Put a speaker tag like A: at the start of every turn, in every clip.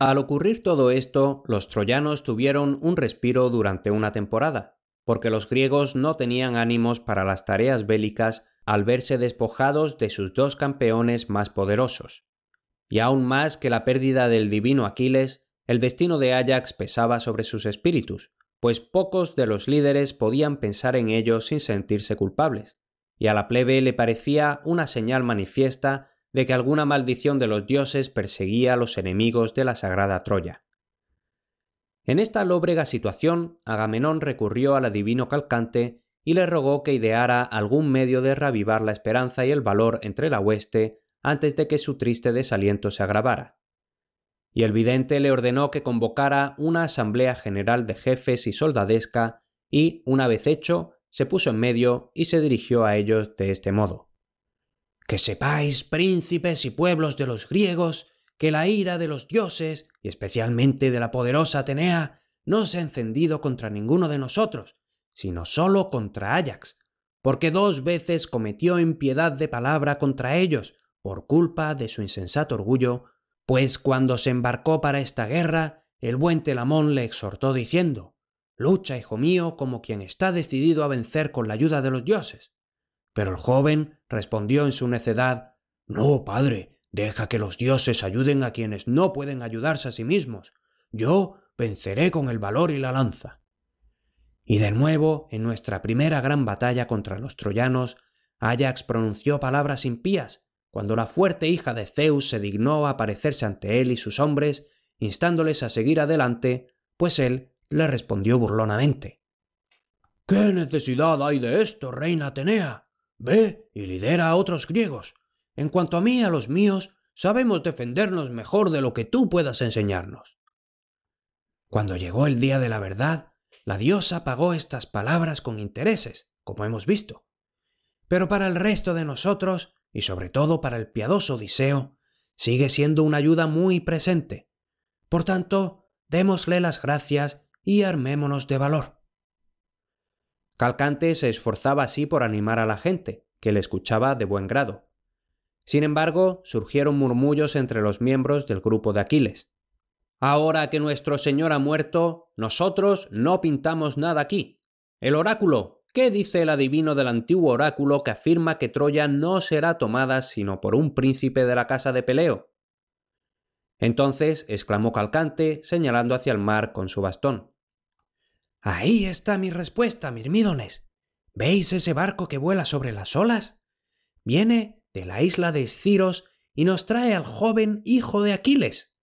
A: Al ocurrir todo esto, los troyanos tuvieron un respiro durante una temporada, porque los griegos no tenían ánimos para las tareas bélicas al verse despojados de sus dos campeones más poderosos. Y aún más que la pérdida del divino Aquiles, el destino de Ajax pesaba sobre sus espíritus, pues pocos de los líderes podían pensar en ello sin sentirse culpables, y a la plebe le parecía una señal manifiesta de que alguna maldición de los dioses perseguía a los enemigos de la sagrada Troya. En esta lóbrega situación, Agamenón recurrió al adivino Calcante y le rogó que ideara algún medio de revivar la esperanza y el valor entre la hueste antes de que su triste desaliento se agravara. Y el vidente le ordenó que convocara una asamblea general de jefes y soldadesca y, una vez hecho, se puso en medio y se dirigió a ellos de este modo. Que sepáis, príncipes y pueblos de los griegos, que la ira de los dioses, y especialmente de la poderosa Atenea, no se ha encendido contra ninguno de nosotros, sino sólo contra Ajax, porque dos veces cometió impiedad de palabra contra ellos, por culpa de su insensato orgullo, pues cuando se embarcó para esta guerra, el buen Telamón le exhortó diciendo, Lucha, hijo mío, como quien está decidido a vencer con la ayuda de los dioses. Pero el joven respondió en su necedad No, padre, deja que los dioses ayuden a quienes no pueden ayudarse a sí mismos. Yo venceré con el valor y la lanza. Y de nuevo, en nuestra primera gran batalla contra los troyanos, Ajax pronunció palabras impías cuando la fuerte hija de Zeus se dignó a aparecerse ante él y sus hombres, instándoles a seguir adelante, pues él le respondió burlonamente. ¿Qué necesidad hay de esto, reina Atenea? Ve y lidera a otros griegos. En cuanto a mí y a los míos, sabemos defendernos mejor de lo que tú puedas enseñarnos. Cuando llegó el día de la verdad, la diosa pagó estas palabras con intereses, como hemos visto. Pero para el resto de nosotros, y sobre todo para el piadoso Odiseo, sigue siendo una ayuda muy presente. Por tanto, démosle las gracias y armémonos de valor. Calcante se esforzaba así por animar a la gente, que le escuchaba de buen grado. Sin embargo, surgieron murmullos entre los miembros del grupo de Aquiles. Ahora que nuestro Señor ha muerto, nosotros no pintamos nada aquí. El oráculo, ¿qué dice el adivino del antiguo oráculo que afirma que Troya no será tomada sino por un príncipe de la casa de Peleo? Entonces exclamó Calcante, señalando hacia el mar con su bastón. Ahí está mi respuesta, mirmidones. ¿Veis ese barco que vuela sobre las olas? Viene de la isla de Esciros y nos trae al joven hijo de Aquiles.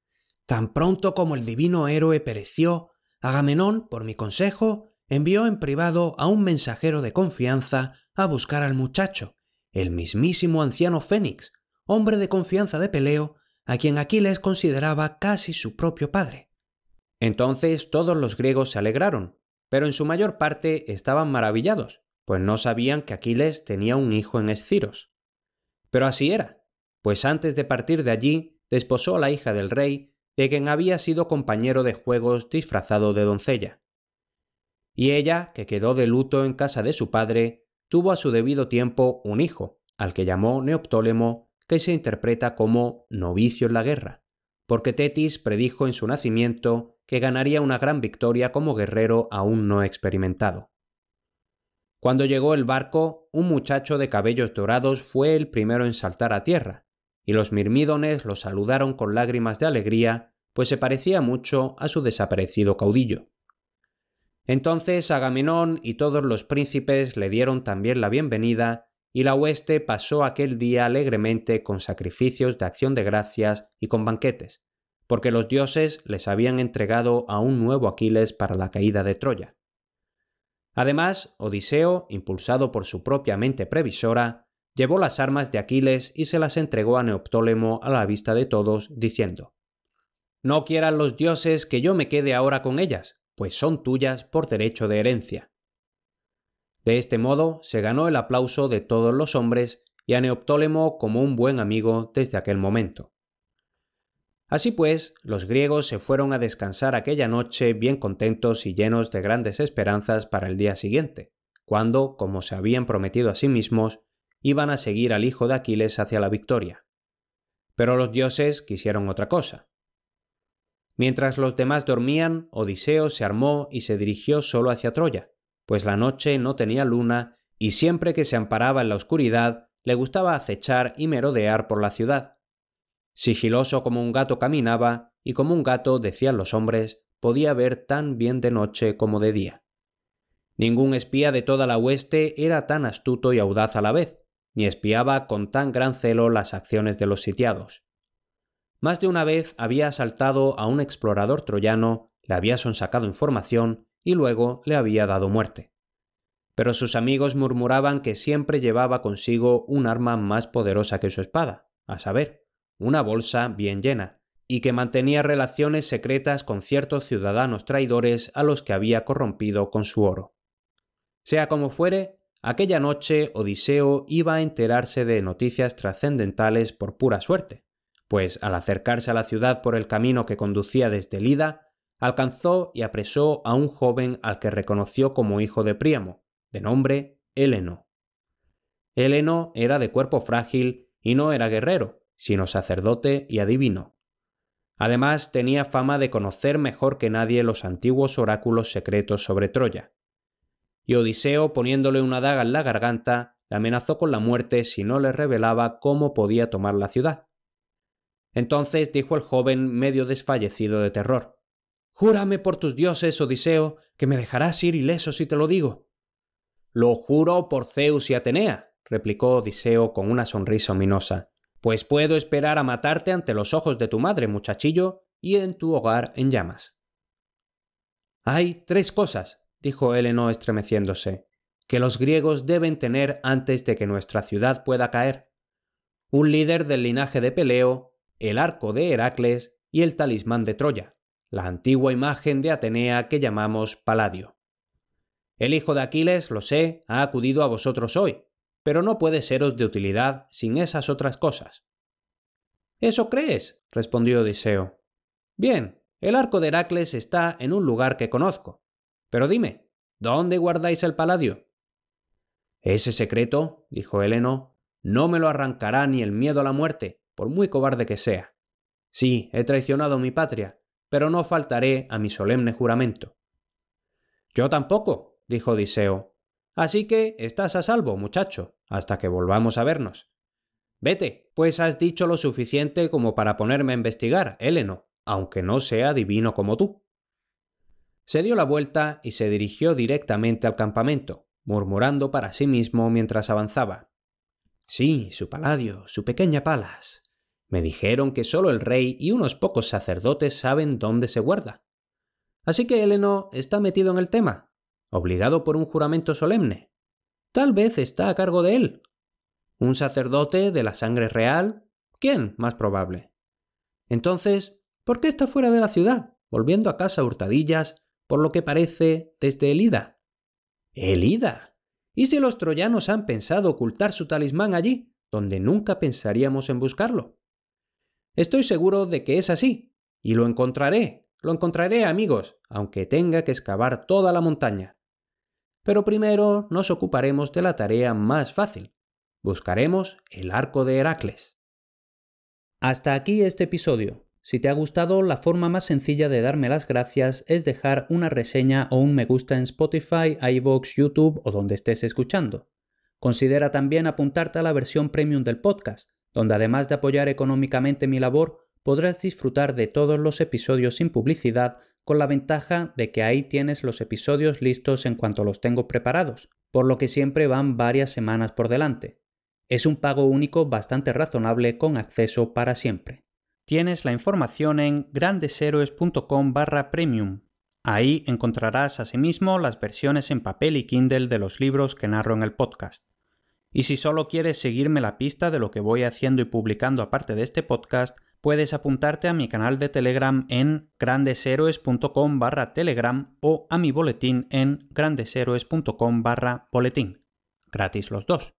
A: Tan pronto como el divino héroe pereció, Agamenón, por mi consejo, envió en privado a un mensajero de confianza a buscar al muchacho, el mismísimo anciano Fénix, hombre de confianza de Peleo, a quien Aquiles consideraba casi su propio padre. Entonces todos los griegos se alegraron, pero en su mayor parte estaban maravillados, pues no sabían que Aquiles tenía un hijo en Esciros. Pero así era, pues antes de partir de allí desposó a la hija del rey, de quien había sido compañero de juegos disfrazado de doncella. Y ella, que quedó de luto en casa de su padre, tuvo a su debido tiempo un hijo, al que llamó Neoptólemo, que se interpreta como novicio en la guerra porque Tetis predijo en su nacimiento que ganaría una gran victoria como guerrero aún no experimentado. Cuando llegó el barco, un muchacho de cabellos dorados fue el primero en saltar a tierra, y los mirmídones lo saludaron con lágrimas de alegría, pues se parecía mucho a su desaparecido caudillo. Entonces Agamenón y todos los príncipes le dieron también la bienvenida y la hueste pasó aquel día alegremente con sacrificios de acción de gracias y con banquetes, porque los dioses les habían entregado a un nuevo Aquiles para la caída de Troya. Además, Odiseo, impulsado por su propia mente previsora, llevó las armas de Aquiles y se las entregó a Neoptólemo a la vista de todos, diciendo, No quieran los dioses que yo me quede ahora con ellas, pues son tuyas por derecho de herencia. De este modo se ganó el aplauso de todos los hombres y a Neoptólemo como un buen amigo desde aquel momento. Así pues, los griegos se fueron a descansar aquella noche bien contentos y llenos de grandes esperanzas para el día siguiente, cuando, como se habían prometido a sí mismos, iban a seguir al hijo de Aquiles hacia la victoria. Pero los dioses quisieron otra cosa. Mientras los demás dormían, Odiseo se armó y se dirigió solo hacia Troya, pues la noche no tenía luna y siempre que se amparaba en la oscuridad le gustaba acechar y merodear por la ciudad. Sigiloso como un gato caminaba y como un gato, decían los hombres, podía ver tan bien de noche como de día. Ningún espía de toda la hueste era tan astuto y audaz a la vez, ni espiaba con tan gran celo las acciones de los sitiados. Más de una vez había asaltado a un explorador troyano, le había sonsacado información y luego le había dado muerte. Pero sus amigos murmuraban que siempre llevaba consigo un arma más poderosa que su espada, a saber, una bolsa bien llena, y que mantenía relaciones secretas con ciertos ciudadanos traidores a los que había corrompido con su oro. Sea como fuere, aquella noche Odiseo iba a enterarse de noticias trascendentales por pura suerte, pues al acercarse a la ciudad por el camino que conducía desde Lida, alcanzó y apresó a un joven al que reconoció como hijo de Príamo, de nombre Heleno. Heleno era de cuerpo frágil y no era guerrero, sino sacerdote y adivino. Además, tenía fama de conocer mejor que nadie los antiguos oráculos secretos sobre Troya. Y Odiseo, poniéndole una daga en la garganta, le amenazó con la muerte si no le revelaba cómo podía tomar la ciudad. Entonces dijo el joven medio desfallecido de terror Júrame por tus dioses, Odiseo, oh que me dejarás ir ileso si te lo digo. Lo juro por Zeus y Atenea, replicó Odiseo con una sonrisa ominosa, pues puedo esperar a matarte ante los ojos de tu madre, muchachillo, y en tu hogar en llamas. Hay tres cosas, dijo Heleno estremeciéndose, que los griegos deben tener antes de que nuestra ciudad pueda caer. Un líder del linaje de Peleo, el arco de Heracles y el talismán de Troya la antigua imagen de Atenea que llamamos Paladio. El hijo de Aquiles, lo sé, ha acudido a vosotros hoy, pero no puede seros de utilidad sin esas otras cosas. ¿Eso crees? respondió Odiseo. Bien, el arco de Heracles está en un lugar que conozco. Pero dime, ¿dónde guardáis el paladio? Ese secreto, dijo Heleno, no me lo arrancará ni el miedo a la muerte, por muy cobarde que sea. Sí, he traicionado mi patria, pero no faltaré a mi solemne juramento. Yo tampoco, dijo Diseo. Así que estás a salvo, muchacho, hasta que volvamos a vernos. Vete, pues has dicho lo suficiente como para ponerme a investigar, Héleno, aunque no sea divino como tú. Se dio la vuelta y se dirigió directamente al campamento, murmurando para sí mismo mientras avanzaba. Sí, su paladio, su pequeña Palas, me dijeron que solo el rey y unos pocos sacerdotes saben dónde se guarda. Así que Heleno está metido en el tema, obligado por un juramento solemne. Tal vez está a cargo de él. Un sacerdote de la sangre real. ¿Quién? Más probable. Entonces, ¿por qué está fuera de la ciudad, volviendo a casa hurtadillas, por lo que parece, desde Elida? ¿Elida? ¿Y si los troyanos han pensado ocultar su talismán allí, donde nunca pensaríamos en buscarlo? Estoy seguro de que es así. Y lo encontraré. Lo encontraré, amigos, aunque tenga que excavar toda la montaña. Pero primero nos ocuparemos de la tarea más fácil. Buscaremos el arco de Heracles. Hasta aquí este episodio. Si te ha gustado, la forma más sencilla de darme las gracias es dejar una reseña o un me gusta en Spotify, iVoox, YouTube o donde estés escuchando. Considera también apuntarte a la versión premium del podcast donde además de apoyar económicamente mi labor, podrás disfrutar de todos los episodios sin publicidad con la ventaja de que ahí tienes los episodios listos en cuanto los tengo preparados, por lo que siempre van varias semanas por delante. Es un pago único bastante razonable con acceso para siempre. Tienes la información en grandeshéroes.com barra premium. Ahí encontrarás asimismo las versiones en papel y Kindle de los libros que narro en el podcast. Y si solo quieres seguirme la pista de lo que voy haciendo y publicando aparte de este podcast, puedes apuntarte a mi canal de Telegram en grandeshéroes.com barra Telegram o a mi boletín en grandeshéroes.com barra boletín. Gratis los dos.